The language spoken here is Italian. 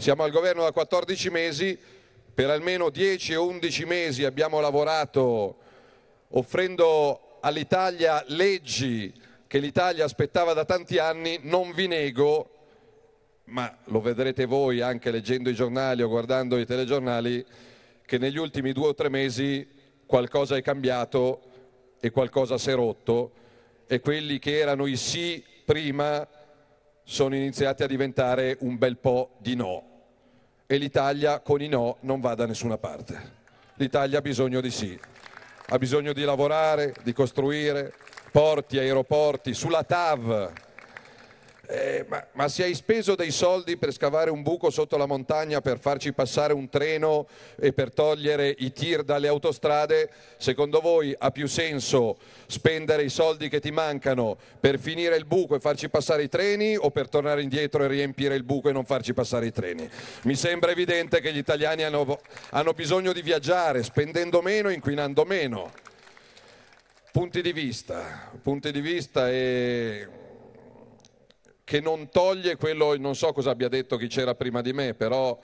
Siamo al governo da 14 mesi, per almeno 10 o 11 mesi abbiamo lavorato offrendo all'Italia leggi che l'Italia aspettava da tanti anni, non vi nego, ma lo vedrete voi anche leggendo i giornali o guardando i telegiornali, che negli ultimi due o tre mesi qualcosa è cambiato e qualcosa si è rotto e quelli che erano i sì prima sono iniziati a diventare un bel po' di no e l'Italia con i no non va da nessuna parte. L'Italia ha bisogno di sì, ha bisogno di lavorare, di costruire porti, aeroporti, sulla TAV eh, ma, ma, se hai speso dei soldi per scavare un buco sotto la montagna per farci passare un treno e per togliere i tir dalle autostrade, secondo voi ha più senso spendere i soldi che ti mancano per finire il buco e farci passare i treni o per tornare indietro e riempire il buco e non farci passare i treni? Mi sembra evidente che gli italiani hanno, hanno bisogno di viaggiare, spendendo meno, e inquinando meno. Punti di vista, punti di vista e che non toglie quello, non so cosa abbia detto chi c'era prima di me, però